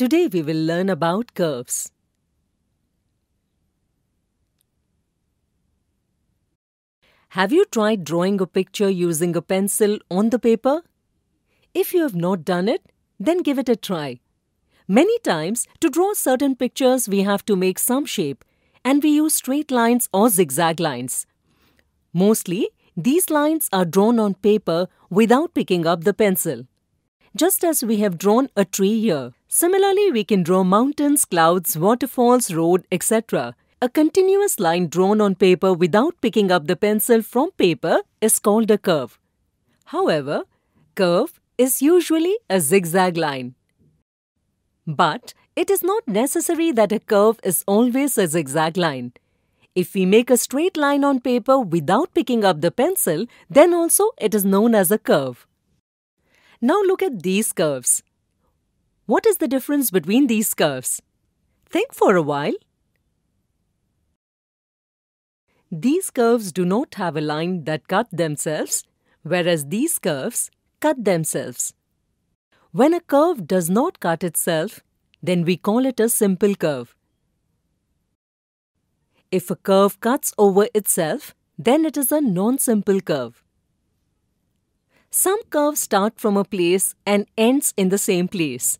Today we will learn about curves. Have you tried drawing a picture using a pencil on the paper? If you have not done it, then give it a try. Many times, to draw certain pictures, we have to make some shape and we use straight lines or zigzag lines. Mostly, these lines are drawn on paper without picking up the pencil. Just as we have drawn a tree here. Similarly, we can draw mountains, clouds, waterfalls, road, etc. A continuous line drawn on paper without picking up the pencil from paper is called a curve. However, curve is usually a zigzag line. But it is not necessary that a curve is always a zigzag line. If we make a straight line on paper without picking up the pencil, then also it is known as a curve. Now look at these curves. What is the difference between these curves? Think for a while. These curves do not have a line that cut themselves, whereas these curves cut themselves. When a curve does not cut itself, then we call it a simple curve. If a curve cuts over itself, then it is a non-simple curve. Some curves start from a place and ends in the same place.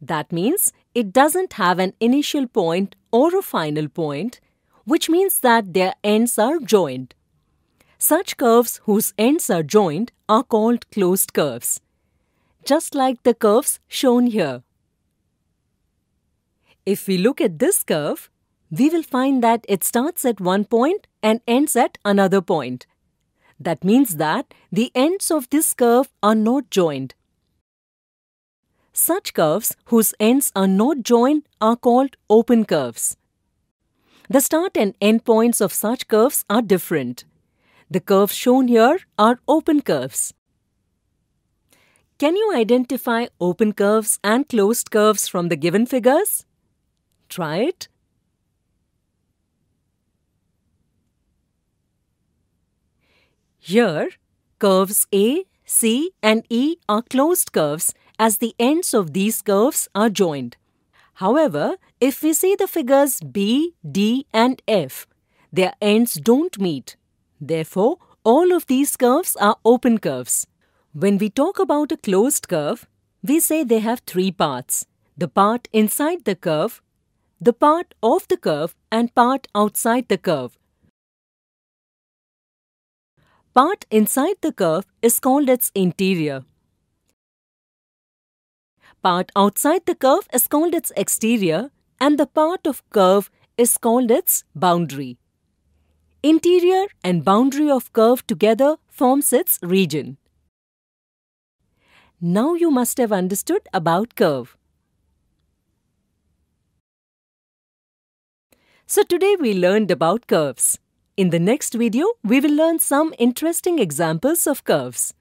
That means it doesn't have an initial point or a final point, which means that their ends are joined. Such curves whose ends are joined are called closed curves, just like the curves shown here. If we look at this curve, we will find that it starts at one point and ends at another point. That means that the ends of this curve are not joined. Such curves whose ends are not joined are called open curves. The start and end points of such curves are different. The curves shown here are open curves. Can you identify open curves and closed curves from the given figures? Try it. Here, curves A, C and E are closed curves as the ends of these curves are joined. However, if we see the figures B, D and F, their ends don't meet. Therefore, all of these curves are open curves. When we talk about a closed curve, we say they have three parts. The part inside the curve, the part of the curve and part outside the curve. Part inside the curve is called its interior part outside the curve is called its exterior and the part of curve is called its boundary. Interior and boundary of curve together forms its region. Now you must have understood about curve. So today we learned about curves. In the next video, we will learn some interesting examples of curves.